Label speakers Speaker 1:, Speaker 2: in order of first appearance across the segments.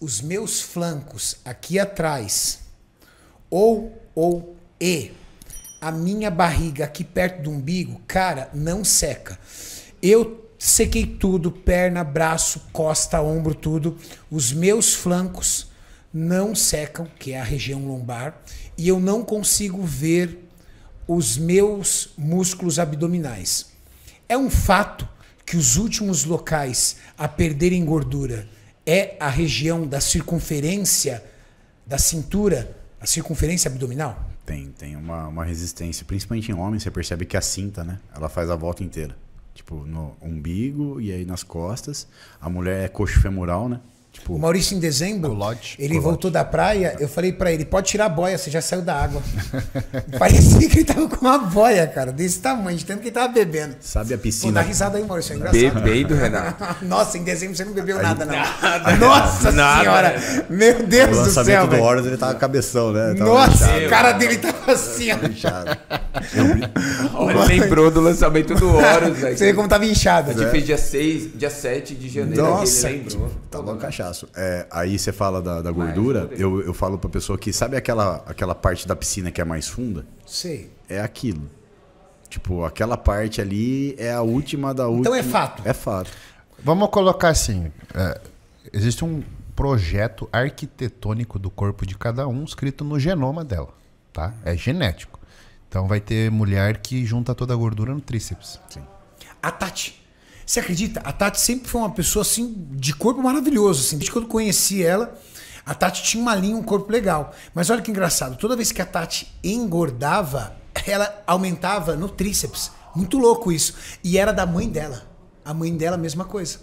Speaker 1: os meus flancos aqui atrás, ou, ou, e, a minha barriga aqui perto do umbigo, cara, não seca. Eu sequei tudo, perna, braço, costa, ombro, tudo. Os meus flancos não secam, que é a região lombar, e eu não consigo ver os meus músculos abdominais. É um fato que os últimos locais a perderem gordura é a região da circunferência da cintura, a circunferência abdominal?
Speaker 2: Tem, tem uma, uma resistência. Principalmente em homens, você percebe que a cinta, né? Ela faz a volta inteira. Tipo, no umbigo e aí nas costas. A mulher é coxo femoral, né?
Speaker 1: Tipo, o Maurício, em dezembro, ele voltou da praia. Eu falei para ele: pode tirar a boia, você já saiu da água. Parecia que ele tava com uma boia, cara, desse tamanho, de tanto que ele tava bebendo. Sabe a piscina? Pô, dá risada aí, Maurício, é engraçado. Bebendo, Renato. Nossa, em dezembro você não bebeu nada, não. Nada,
Speaker 2: Nossa nada, senhora!
Speaker 1: Nada. Meu Deus do céu. do
Speaker 2: Horus, ele tava cabeção,
Speaker 1: né? Tava Nossa, o cara dele tava assim, ó. Inchado. Olha, lembrou do lançamento do Horus, velho. Você vê como tava inchado. A gente fez dia 6, dia 7 de janeiro. Nossa, ele lembrou. Tava tá cachorro
Speaker 2: cachaço. É, aí você fala da, da gordura, eu, eu falo pra pessoa que sabe aquela, aquela parte da piscina que é mais funda? Sei. É aquilo. Tipo, aquela parte ali é a última da última. Então é fato.
Speaker 3: É fato. Vamos colocar assim: é, existe um projeto arquitetônico do corpo de cada um escrito no genoma dela, tá? É genético. Então vai ter mulher que junta toda a gordura no tríceps. Sim.
Speaker 1: A Tati. Você acredita? A Tati sempre foi uma pessoa assim, de corpo maravilhoso. Assim. Desde quando eu conheci ela, a Tati tinha uma linha, um corpo legal. Mas olha que engraçado, toda vez que a Tati engordava, ela aumentava no tríceps. Muito louco isso. E era da mãe dela. A mãe dela, mesma coisa.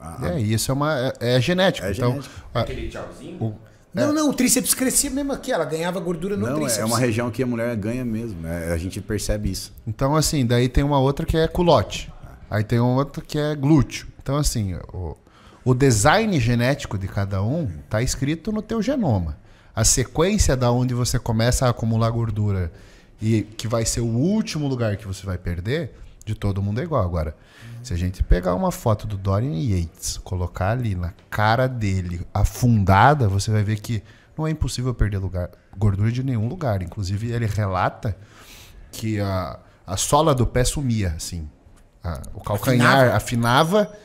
Speaker 1: Ah, é,
Speaker 3: isso é uma. É, é genético. É então, genético. A, ah, Aquele tchauzinho. O, é.
Speaker 1: não, é. não, o tríceps crescia mesmo aqui, ela ganhava gordura no não, tríceps. É
Speaker 2: uma região que a mulher ganha mesmo, né? a gente percebe isso.
Speaker 3: Então, assim, daí tem uma outra que é culote. Aí tem outro que é glúteo. Então, assim, o, o design genético de cada um está escrito no teu genoma. A sequência da onde você começa a acumular gordura e que vai ser o último lugar que você vai perder, de todo mundo é igual. Agora, uhum. se a gente pegar uma foto do Dorian Yates, colocar ali na cara dele, afundada, você vai ver que não é impossível perder lugar, gordura de nenhum lugar. Inclusive, ele relata que a, a sola do pé sumia, assim a, ah, o calcanhar afinava. afinava,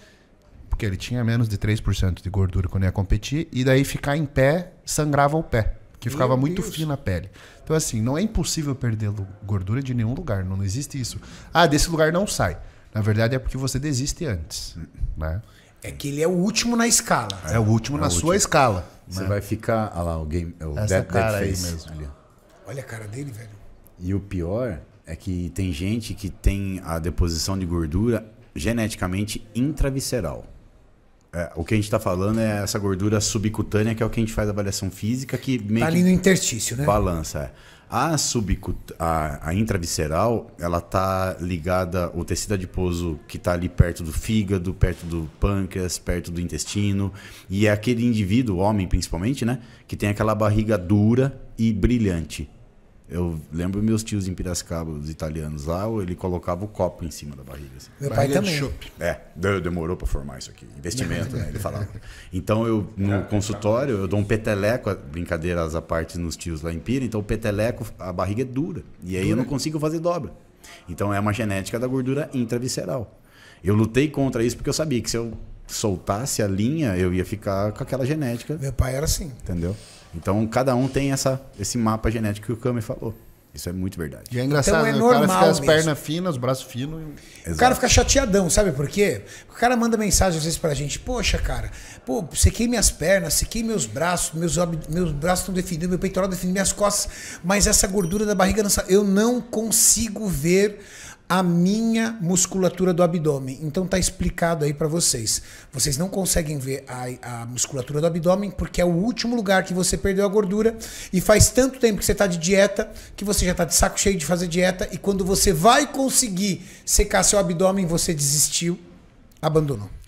Speaker 3: porque ele tinha menos de 3% de gordura quando ia competir, e daí ficar em pé sangrava o pé, que Meu ficava Deus. muito fino a pele. Então, assim, não é impossível perder gordura de nenhum lugar, não, existe isso. Ah, desse lugar não sai. Na verdade, é porque você desiste antes, né? É que ele é o último na escala. É o último é na o sua último. escala. Você né? vai ficar. Olha lá, o game. O Essa dead, cara dead aí mesmo.
Speaker 1: Ali. Olha a cara dele, velho.
Speaker 2: E o pior é que tem gente que tem a deposição de gordura geneticamente intravisceral. É, o que a gente está falando é essa gordura subcutânea, que é o que a gente faz a avaliação física, que meio tá ali no interstício, né? Balança. É. A, subcut... a, a intravisceral, ela tá ligada, o tecido adiposo que está ali perto do fígado, perto do pâncreas, perto do intestino. E é aquele indivíduo, homem principalmente, né? Que tem aquela barriga dura e brilhante. Eu lembro meus tios em Piracicaba, os italianos lá, ele colocava o copo em cima da barriga. Assim. Meu barriga pai também. Chope. É, demorou para formar isso aqui. Investimento, né? Ele falava. Então, eu no é, consultório, tá. eu dou um peteleco, brincadeiras à parte nos tios lá em Pira, então o peteleco, a barriga é dura. E aí dura. eu não consigo fazer dobra. Então, é uma genética da gordura intravisceral. Eu lutei contra isso porque eu sabia que se eu soltasse a linha, eu ia ficar com aquela genética. Meu pai era assim. Entendeu? Então, cada um tem essa, esse mapa genético que o Kami
Speaker 3: falou. Isso é muito verdade. E é engraçado, então, é né? normal o cara fica as pernas finas, os braços finos. O cara fica
Speaker 1: chateadão, sabe por quê? O cara manda mensagem às vezes pra gente, poxa, cara, pô, sequei minhas pernas, sequei meus braços, meus, meus braços estão definidos, meu peitoral definido, minhas costas, mas essa gordura da barriga, não... eu não consigo ver a minha musculatura do abdômen. Então tá explicado aí para vocês. Vocês não conseguem ver a, a, musculatura do abdômen porque é o último lugar que você perdeu a gordura e faz tanto tempo que você tá de dieta que você já tá de saco cheio de fazer dieta e quando você vai conseguir secar seu abdômen, você desistiu, abandonou.